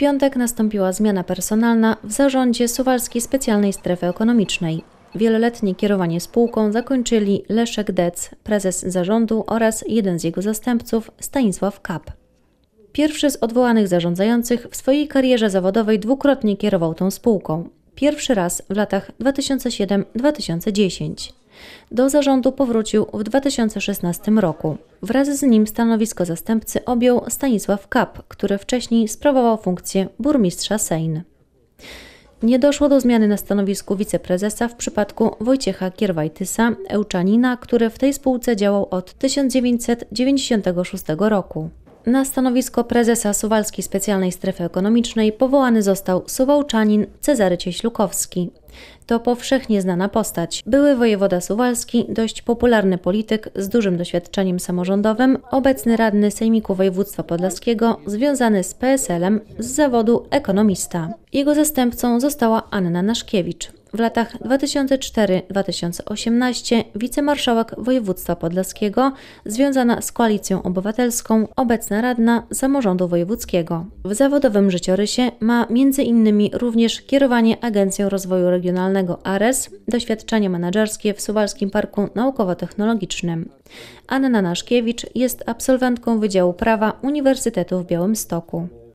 piątek nastąpiła zmiana personalna w zarządzie Suwalskiej Specjalnej Strefy Ekonomicznej. Wieloletnie kierowanie spółką zakończyli Leszek Dec, prezes zarządu oraz jeden z jego zastępców Stanisław Kap. Pierwszy z odwołanych zarządzających w swojej karierze zawodowej dwukrotnie kierował tą spółką. Pierwszy raz w latach 2007-2010. Do zarządu powrócił w 2016 roku. Wraz z nim stanowisko zastępcy objął Stanisław Kap, który wcześniej sprawował funkcję burmistrza Sejn. Nie doszło do zmiany na stanowisku wiceprezesa w przypadku Wojciecha Kierwajtysa, Ełczanina, który w tej spółce działał od 1996 roku. Na stanowisko prezesa Suwalskiej Specjalnej Strefy Ekonomicznej powołany został suwałczanin Cezary Cieślukowski. To powszechnie znana postać. Były wojewoda suwalski, dość popularny polityk z dużym doświadczeniem samorządowym, obecny radny Sejmiku Województwa Podlaskiego, związany z PSL-em z zawodu ekonomista. Jego zastępcą została Anna Naszkiewicz. W latach 2004-2018 wicemarszałek województwa podlaskiego, związana z koalicją obywatelską, obecna radna samorządu wojewódzkiego. W zawodowym życiorysie ma m.in. również kierowanie Agencją Rozwoju Regionalnego ARES, doświadczenie menedżerskie w Suwalskim Parku Naukowo-Technologicznym. Anna Naszkiewicz jest absolwentką Wydziału Prawa Uniwersytetu w Białymstoku.